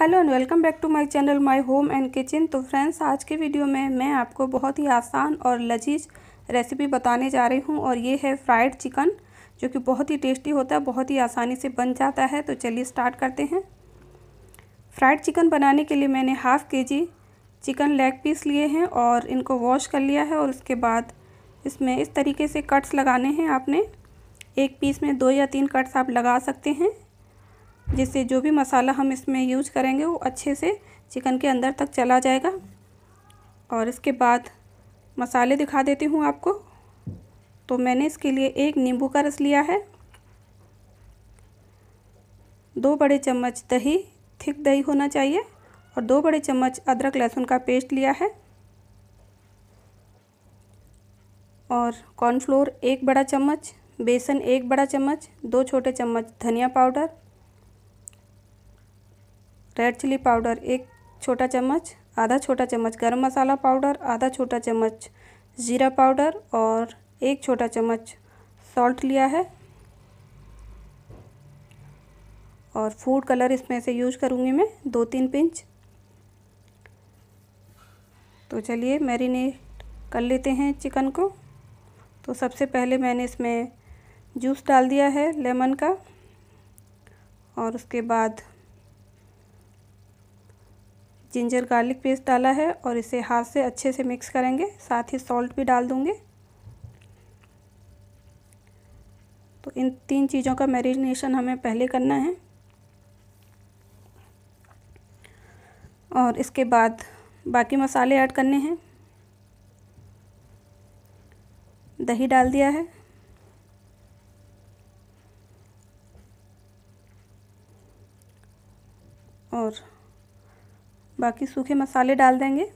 hello and welcome back to my channel my home and kitchen तो friends आज के video में मैं आपको बहुत ही आसान और लजीज रेसिपी बताने जा रही हूँ और ये है फ्राइड चिकन जो कि बहुत ही टेस्टी होता है बहुत ही आसानी से बन जाता है तो चलिए स्टार्ट करते हैं फ्राइड चिकन बनाने के लिए मैंने हाफ़ के जी चिकन लेग पीस लिए हैं और इनको वॉश कर लिया है और उसके बाद इसमें इस तरीके से कट्स लगाने हैं आपने एक पीस में दो या तीन कट्स आप लगा सकते हैं जिससे जो भी मसाला हम इसमें यूज करेंगे वो अच्छे से चिकन के अंदर तक चला जाएगा और इसके बाद मसाले दिखा देती हूँ आपको तो मैंने इसके लिए एक नींबू का रस लिया है दो बड़े चम्मच दही थिक दही होना चाहिए और दो बड़े चम्मच अदरक लहसुन का पेस्ट लिया है और कॉर्नफ्लोर एक बड़ा चम्मच बेसन एक बड़ा चम्मच दो छोटे चम्मच धनिया पाउडर रेड चिली पाउडर एक छोटा चम्मच आधा छोटा चम्मच गरम मसाला पाउडर आधा छोटा चम्मच ज़ीरा पाउडर और एक छोटा चम्मच सॉल्ट लिया है और फूड कलर इसमें से यूज करूँगी मैं दो तीन पिंच तो चलिए मैरिनेट कर लेते हैं चिकन को तो सबसे पहले मैंने इसमें जूस डाल दिया है लेमन का और उसके बाद जिंजर गार्लिक पेस्ट डाला है और इसे हाथ से अच्छे से मिक्स करेंगे साथ ही सॉल्ट भी डाल दूँगे तो इन तीन चीज़ों का मैरिनेशन हमें पहले करना है और इसके बाद बाकी मसाले ऐड करने हैं दही डाल दिया है और बाकी सूखे मसाले डाल देंगे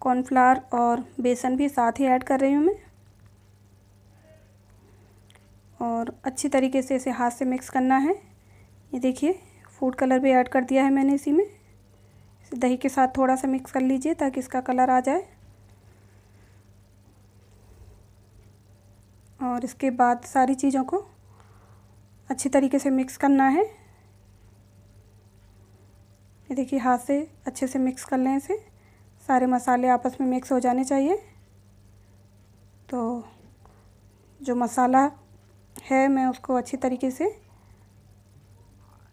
कॉर्नफ्लावर और बेसन भी साथ ही ऐड कर रही हूँ मैं और अच्छी तरीके से इसे हाथ से मिक्स करना है ये देखिए फूड कलर भी ऐड कर दिया है मैंने इसी में इसे दही के साथ थोड़ा सा मिक्स कर लीजिए ताकि इसका कलर आ जाए और इसके बाद सारी चीज़ों को अच्छी तरीके से मिक्स करना है ये देखिए हाथ से अच्छे से मिक्स कर लें इसे सारे मसाले आपस में मिक्स हो जाने चाहिए तो जो मसाला है मैं उसको अच्छी तरीके से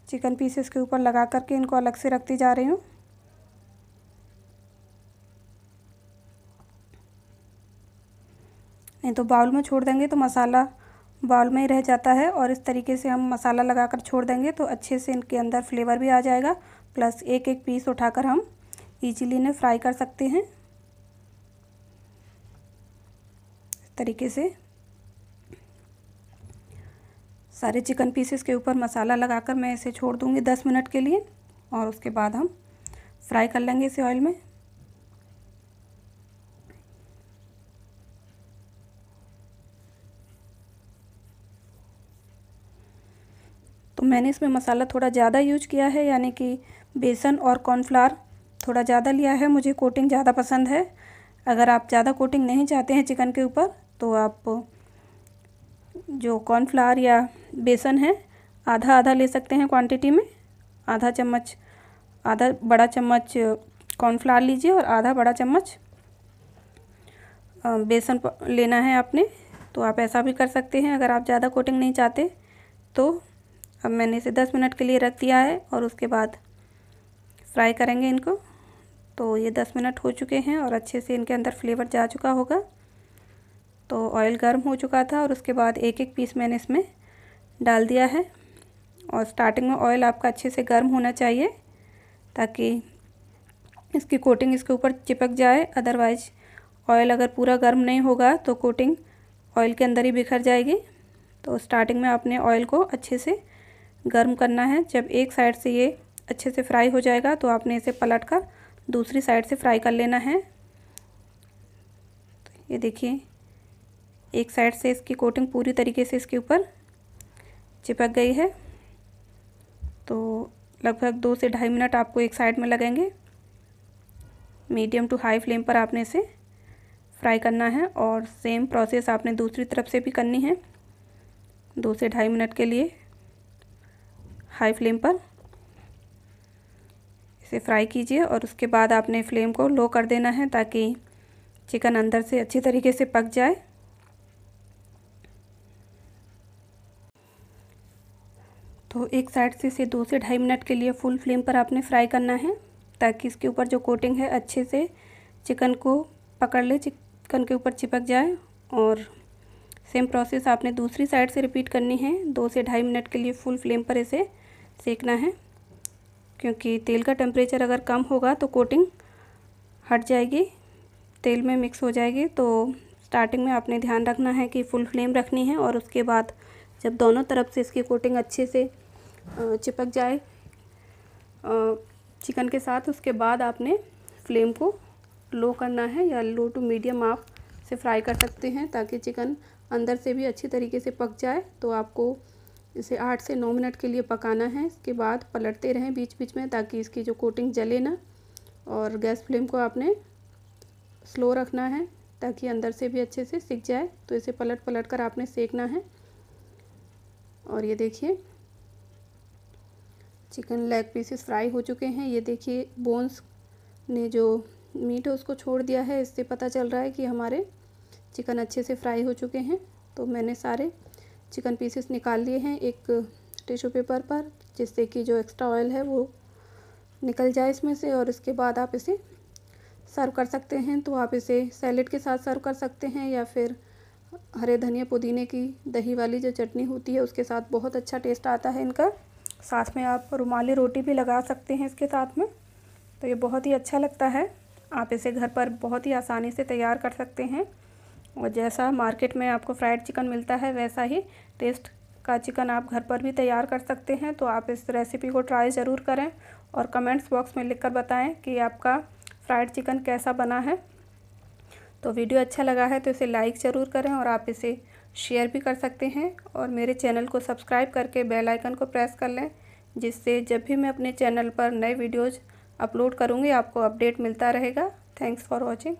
चिकन पीसेस के ऊपर लगा करके इनको अलग से रखती जा रही हूँ नहीं तो बाउल में छोड़ देंगे तो मसाला बाउल में ही रह जाता है और इस तरीके से हम मसाला लगा कर छोड़ देंगे तो अच्छे से इनके अंदर फ्लेवर भी आ जाएगा प्लस एक एक पीस उठाकर हम ईजिली इन्हें फ्राई कर सकते हैं इस तरीके से सारे चिकन पीसेस के ऊपर मसाला लगाकर मैं इसे छोड़ दूंगी दस मिनट के लिए और उसके बाद हम फ्राई कर लेंगे इसे ऑयल में तो मैंने इसमें मसाला थोड़ा ज़्यादा यूज किया है यानी कि बेसन और कॉर्नफ्लावर थोड़ा ज़्यादा लिया है मुझे कोटिंग ज़्यादा पसंद है अगर आप ज़्यादा कोटिंग नहीं चाहते हैं चिकन के ऊपर तो आप जो कॉर्नफ्लावर या बेसन है आधा आधा ले सकते हैं क्वांटिटी में आधा चम्मच आधा बड़ा चम्मच कॉर्नफ्लावर लीजिए और आधा बड़ा चम्मच बेसन लेना है आपने तो आप ऐसा भी कर सकते हैं अगर आप ज़्यादा कोटिंग नहीं चाहते तो अब मैंने इसे दस मिनट के लिए रख दिया है और उसके बाद फ्राई करेंगे इनको तो ये दस मिनट हो चुके हैं और अच्छे से इनके अंदर फ्लेवर जा चुका होगा तो ऑयल गर्म हो चुका था और उसके बाद एक एक पीस मैंने इसमें डाल दिया है और स्टार्टिंग में ऑयल आपका अच्छे से गर्म होना चाहिए ताकि इसकी कोटिंग इसके ऊपर चिपक जाए अदरवाइज ऑयल अगर पूरा गर्म नहीं होगा तो कोटिंग ऑयल के अंदर ही बिखर जाएगी तो स्टार्टिंग में आपने ऑयल को अच्छे से गर्म करना है जब एक साइड से ये अच्छे से फ्राई हो जाएगा तो आपने इसे पलट कर दूसरी साइड से फ्राई कर लेना है तो ये देखिए एक साइड से इसकी कोटिंग पूरी तरीके से इसके ऊपर चिपक गई है तो लगभग दो से ढाई मिनट आपको एक साइड में लगेंगे मीडियम टू हाई फ्लेम पर आपने इसे फ्राई करना है और सेम प्रोसेस आपने दूसरी तरफ से भी करनी है दो से ढाई मिनट के लिए हाई फ्लेम पर इसे फ्राई कीजिए और उसके बाद आपने फ्लेम को लो कर देना है ताकि चिकन अंदर से अच्छी तरीके से पक जाए तो एक साइड से इसे दो से ढाई मिनट के लिए फुल फ्लेम पर आपने फ्राई करना है ताकि इसके ऊपर जो कोटिंग है अच्छे से चिकन को पकड़ ले चिकन के ऊपर चिपक जाए और सेम प्रोसेस आपने दूसरी साइड से रिपीट करनी है दो से ढाई मिनट के लिए फुल फ्लेम पर इसे सेकना है क्योंकि तेल का टेम्परेचर अगर कम होगा तो कोटिंग हट जाएगी तेल में मिक्स हो जाएगी तो स्टार्टिंग में आपने ध्यान रखना है कि फुल फ्लेम रखनी है और उसके बाद जब दोनों तरफ से इसकी कोटिंग अच्छे से चिपक जाए चिकन के साथ उसके बाद आपने फ्लेम को लो करना है या लो टू मीडियम आप से फ्राई कर सकते हैं ताकि चिकन अंदर से भी अच्छी तरीके से पक जाए तो आपको इसे आठ से नौ मिनट के लिए पकाना है इसके बाद पलटते रहें बीच बीच में ताकि इसकी जो कोटिंग जले ना और गैस फ्लेम को आपने स्लो रखना है ताकि अंदर से भी अच्छे से सिक जाए तो इसे पलट पलट कर आपने सेकना है और ये देखिए चिकन लेग पीसेस फ्राई हो चुके हैं ये देखिए बोन्स ने जो मीट है उसको छोड़ दिया है इससे पता चल रहा है कि हमारे चिकन अच्छे से फ्राई हो चुके हैं तो मैंने सारे चिकन पीसेस निकाल लिए हैं एक टिश्यू पेपर पर जिससे कि जो एक्स्ट्रा ऑयल है वो निकल जाए इसमें से और इसके बाद आप इसे सर्व कर सकते हैं तो आप इसे सैलेड के साथ सर्व कर सकते हैं या फिर हरे धनिया पुदीने की दही वाली जो चटनी होती है उसके साथ बहुत अच्छा टेस्ट आता है इनका साथ में आप रुमाली रोटी भी लगा सकते हैं इसके साथ में तो ये बहुत ही अच्छा लगता है आप इसे घर पर बहुत ही आसानी से तैयार कर सकते हैं और जैसा मार्केट में आपको फ्राइड चिकन मिलता है वैसा ही टेस्ट का चिकन आप घर पर भी तैयार कर सकते हैं तो आप इस रेसिपी को ट्राई ज़रूर करें और कमेंट्स बॉक्स में लिखकर बताएं कि आपका फ्राइड चिकन कैसा बना है तो वीडियो अच्छा लगा है तो इसे लाइक ज़रूर करें और आप इसे शेयर भी कर सकते हैं और मेरे चैनल को सब्सक्राइब करके बेल आइकन को प्रेस कर लें जिससे जब भी मैं अपने चैनल पर नए वीडियोज़ अपलोड करूँगी आपको अपडेट मिलता रहेगा थैंक्स फॉर वॉचिंग